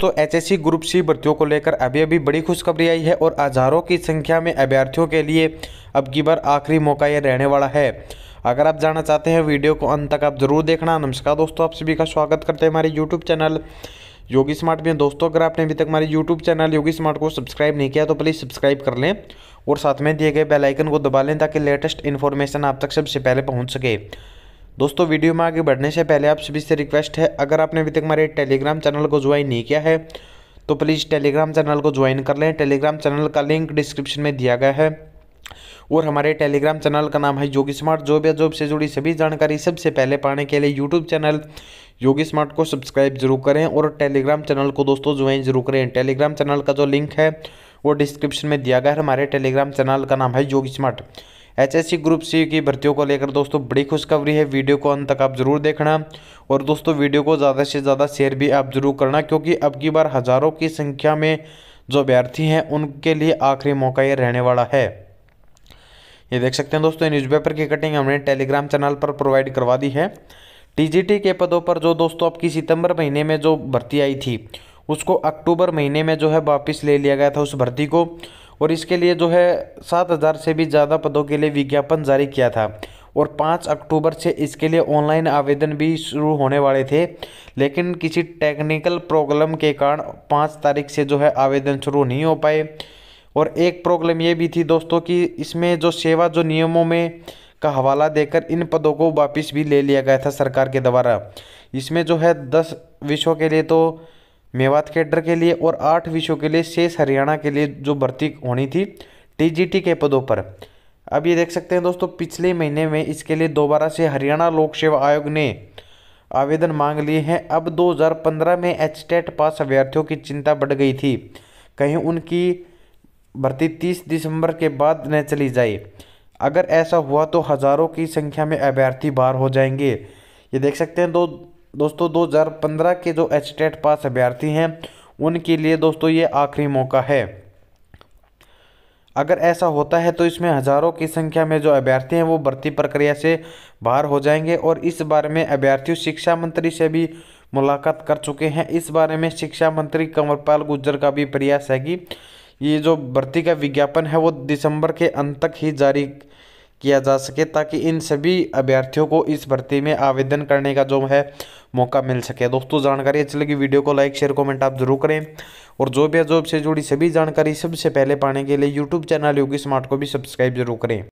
तो HSC group सी भर्तियों को लेकर अभी अभी बड़ी खुशखबरी आई है और हज़ारों की संख्या में अभ्यर्थियों के लिए अब की बार आखिरी मौका यह रहने वाला है अगर आप जानना चाहते हैं वीडियो को अंत तक आप जरूर देखना नमस्कार दोस्तों आप सभी का स्वागत करते हैं हमारे यूट्यूब चैनल योगी स्मार्ट में दोस्तों अगर आपने अभी तक हमारे यूट्यूब चैनल योगी स्मार्ट को सब्सक्राइब नहीं किया तो प्लीज़ सब्सक्राइब कर लें और साथ में दिए गए बेलाइकन को दबा लें ताकि लेटेस्ट इन्फॉर्मेशन आप तक सबसे पहले पहुँच सके दोस्तों वीडियो में आगे बढ़ने से पहले आप सभी से रिक्वेस्ट है अगर आपने अभी तक हमारे टेलीग्राम चैनल को ज्वाइन नहीं किया है तो प्लीज़ टेलीग्राम चैनल को ज्वाइन कर लें टेलीग्राम चैनल का लिंक डिस्क्रिप्शन में दिया गया है और हमारे टेलीग्राम चैनल का नाम है योगी स्मार्ट जॉब या जॉब से जुड़ी सभी जानकारी सबसे पहले पाने के लिए यूट्यूब चैनल योगी स्मार्ट को सब्सक्राइब जरूर करें और टेलीग्राम चैनल को दोस्तों ज्वाइन जरूर करें टेलीग्राम चैनल का जो लिंक है वो डिस्क्रिप्शन में दिया गया है हमारे टेलीग्राम चैनल का नाम है Yogi smart HSC group C की भर्तियों को लेकर दोस्तों बड़ी खुशखबरी है वीडियो को अंत तक आप ज़रूर देखना और दोस्तों वीडियो को ज़्यादा से ज़्यादा शेयर भी आप ज़रूर करना क्योंकि अब की बार हज़ारों की संख्या में जो अभ्यर्थी हैं उनके लिए आखिरी मौका ये रहने वाला है ये देख सकते हैं दोस्तों न्यूज़पेपर की कटिंग हमने टेलीग्राम चैनल पर प्रोवाइड करवा दी है टीजीटी के पदों पर जो दोस्तों आपकी सितंबर महीने में जो भर्ती आई थी उसको अक्टूबर महीने में जो है वापस ले लिया गया था उस भर्ती को और इसके लिए जो है सात हज़ार से भी ज़्यादा पदों के लिए विज्ञापन जारी किया था और पाँच अक्टूबर से इसके लिए ऑनलाइन आवेदन भी शुरू होने वाले थे लेकिन किसी टेक्निकल प्रॉब्लम के कारण पाँच तारीख से जो है आवेदन शुरू नहीं हो पाए और एक प्रॉब्लम ये भी थी दोस्तों कि इसमें जो सेवा जो नियमों में का हवाला देकर इन पदों को वापस भी ले लिया गया था सरकार के द्वारा इसमें जो है दस विषयों के लिए तो मेवात कैडर के लिए और आठ विषयों के लिए शेष हरियाणा के लिए जो भर्ती होनी थी टीजीटी के पदों पर अब ये देख सकते हैं दोस्तों पिछले महीने में इसके लिए दोबारा से हरियाणा लोक सेवा आयोग ने आवेदन मांग लिए हैं अब 2015 में एच टेट पास अभ्यर्थियों की चिंता बढ़ गई थी कहीं उनकी भर्ती 30 दिसंबर के बाद न चली जाए अगर ऐसा हुआ तो हज़ारों की संख्या में अभ्यर्थी बाहर हो जाएंगे ये देख सकते हैं दो दोस्तों 2015 के जो एच टेट पास अभ्यर्थी हैं उनके लिए दोस्तों ये आखिरी मौका है अगर ऐसा होता है तो इसमें हज़ारों की संख्या में जो अभ्यर्थी हैं वो भर्ती प्रक्रिया से बाहर हो जाएंगे और इस बारे में अभ्यर्थी शिक्षा मंत्री से भी मुलाकात कर चुके हैं इस बारे में शिक्षा मंत्री कंवरपाल गुज्जर का भी प्रयास है कि ये जो भर्ती का विज्ञापन है वो दिसंबर के अंत तक ही जारी किया जा सके ताकि इन सभी अभ्यर्थियों को इस भर्ती में आवेदन करने का जो है मौका मिल सके दोस्तों जानकारी अच्छी लगी वीडियो को लाइक शेयर कमेंट आप जरूर करें और जॉब या जॉब से जुड़ी सभी जानकारी सबसे पहले पाने के लिए यूट्यूब चैनल योगी स्मार्ट को भी सब्सक्राइब जरूर करें